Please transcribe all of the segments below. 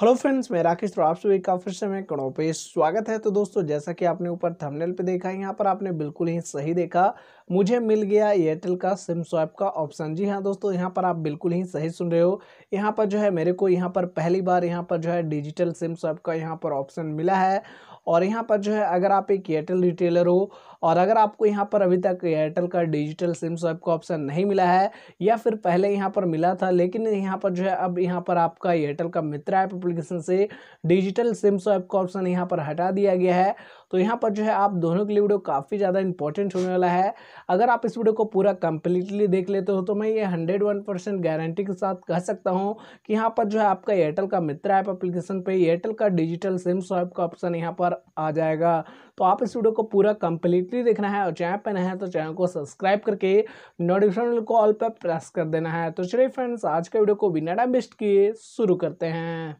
hello friends मैं राकेश तो आप सभी का फिर से मैं कणों पर स्वागत है तो दोस्तों जैसा कि आपने ऊपर थंबनेल पे देखा है यहाँ पर आपने बिल्कुल ही सही देखा मुझे मिल गया एयरटेल का सिम स्वैप का ऑप्शन जी हाँ दोस्तों यहाँ पर आप बिल्कुल ही सही सुन रहे हो यहाँ पर जो है मेरे को यहाँ पर पहली बार यहाँ पर जो है डिजिटल सिम स्वैप का यहाँ पर ऑप्शन मिला है और यहाँ पर जो है अगर आप एक एयरटेल रिटेलर हो और अगर आपको यहाँ पर अभी तक एयरटेल का डिजिटल सिम स्वैप का ऑप्शन नहीं मिला है या फिर पहले यहाँ पर मिला था लेकिन यहाँ पर जो है अब यहाँ पर आपका एयरटेल का मित्र ऐप एप्लीकेशन से डिजिटल सिम स्वैप का ऑप्शन यहाँ पर हटा दिया गया है तो यहाँ पर जो है आप दोनों के लिए वीडियो काफ़ी ज़्यादा इंपॉर्टेंट होने वाला है अगर आप इस वीडियो को पूरा कंप्लीटली देख लेते हो तो मैं ये हंड्रेड वन परसेंट गारंटी के साथ कह सकता हूँ कि यहाँ पर जो है आपका एयरटेल का मित्र ऐप अप्लीकेशन पर एयरटेल का डिजिटल सिम स्वाइप का ऑप्शन यहाँ पर आ जाएगा तो आप इस वीडियो को पूरा कंप्लीटली देखना है और चैनल पर नहीं है तो चैनल को सब्सक्राइब करके नोटिफिकेशन को ऑल पर प्रेस कर देना है तो चलिए फ्रेंड्स आज का वीडियो को बिना टाइम वेस्ट किए शुरू करते हैं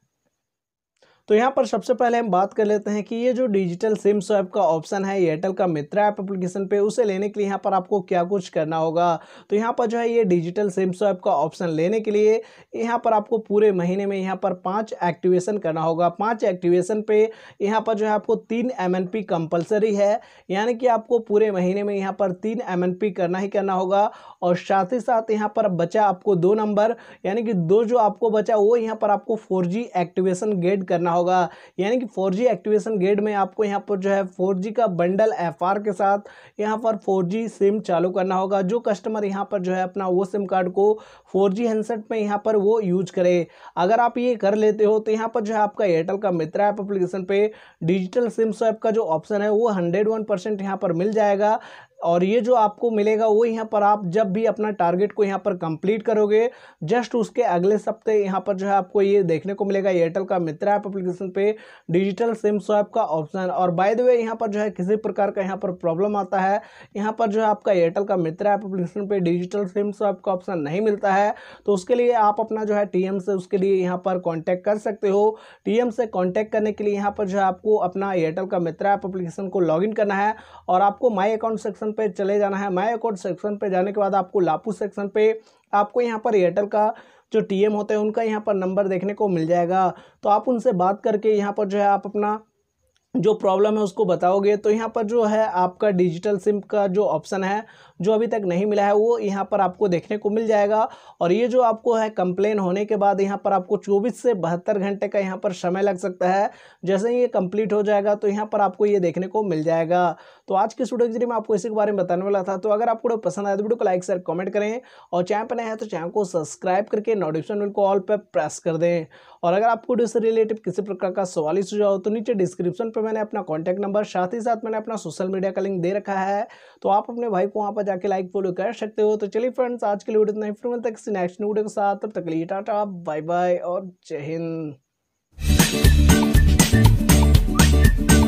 तो यहाँ पर सबसे पहले हम बात कर लेते हैं कि ये जो डिजिटल सिम स्वैप का ऑप्शन है एयरटेल का मित्रा ऐप एप्लीकेशन पे उसे लेने के लिए यहाँ पर आपको क्या कुछ करना होगा तो यहाँ पर जो है ये डिजिटल सिम स्वैप का ऑप्शन लेने के लिए यहाँ पर आपको पूरे महीने में यहाँ पर पाँच एक्टिवेशन करना होगा पाँच एक्टिवेशन पे यहाँ पर जो है आपको तीन एम एन पी कंपल्सरी है यानी कि आपको पूरे महीने में यहाँ पर तीन एम एन पी करना ही करना होगा और साथ ही साथ यहाँ पर बचा आपको दो नंबर यानी कि दो जो आपको बचा वो यहाँ पर आपको फोर जी एक्टिवेशन गेट करना करना होगा यानी कि फोर एक्टिवेशन ग्रेड में आपको यहाँ पर जो है 4G का बंडल एफ के साथ यहाँ पर 4G सिम चालू करना होगा जो कस्टमर यहाँ पर जो है अपना वो सिम कार्ड को 4G जी हैंडसेट में यहाँ पर वो यूज करे अगर आप ये कर लेते हो तो यहाँ पर जो है आपका एयरटेल का मित्र ऐप एप्लीकेशन पर डिजिटल सिम स्वैप का जो ऑप्शन है वो हंड्रेड वन पर मिल जाएगा और ये जो आपको मिलेगा वो यहाँ पर आप जब भी अपना टारगेट को यहाँ पर कंप्लीट करोगे जस्ट उसके अगले सप्ते यहाँ पर जो है आपको ये देखने को मिलेगा एयरटेल का मित्र ऐप एप्लीकेशन पे डिजिटल सिम स्वैप का ऑप्शन और बाय द वे यहाँ पर जो है किसी प्रकार का यहाँ पर प्रॉब्लम आता है यहाँ पर जो है आपका एयरटेल का मित्र ऐप एप्लीकेशन पर डिजिटल सिम स्वैप का ऑप्शन नहीं मिलता है तो उसके लिए आप अपना जो है टी से उसके लिए यहाँ पर कॉन्टैक्ट कर सकते हो टी से कॉन्टैक्ट करने के लिए यहाँ पर जो है आपको अपना एयरटेल का मित्र ऐप एप्लीकेशन को लॉग करना है और आपको माई अकाउंट सेक्शन सेक्शन पे चले जाना है माई अकाउंट सेक्शन पे जाने के बाद आपको लापू सेक्शन पे आपको यहाँ पर एयरटेल का जो टीएम होते हैं उनका यहाँ पर नंबर देखने को मिल जाएगा तो आप उनसे बात करके यहाँ पर जो है आप अपना जो प्रॉब्लम है उसको बताओगे तो यहाँ पर जो है आपका डिजिटल सिम का जो ऑप्शन है जो अभी तक नहीं मिला है वो यहाँ पर आपको देखने को मिल जाएगा और ये जो आपको है कंप्लेन होने के बाद यहाँ पर आपको 24 से बहत्तर घंटे का यहाँ पर समय लग सकता है जैसे ही ये कंप्लीट हो जाएगा तो यहाँ पर आपको ये देखने को मिल जाएगा तो आज की स्टूडियो के जरिए मैं आपको इसी के बारे में बताने वाला था तो अगर आपको पसंद आया तो वीडियो को लाइक शेयर कमेंट करें और चैनल पर नहीं है तो चैनल को सब्सक्राइब करके नोटिफिकेशन बिल को ऑल पर प्रेस कर दें और अगर आपको डू से रिलेटेड किसी प्रकार का सवाल ही सुझाव हो तो नीचे डिस्क्रिप्शन पर मैंने अपना कॉन्टैक्ट नंबर साथ ही साथ मैंने अपना सोशल मीडिया का लिंक दे रखा है तो आप अपने भाई को वहाँ पर जाकर लाइक फॉलो कर सकते हो तो चलिए फ्रेंड्स आज के लिए वीडियो नहीं ही फिर किसी नेक्स्ट वीडियो के साथ तब तक लिए टाटा बाय बाय और जय हिंद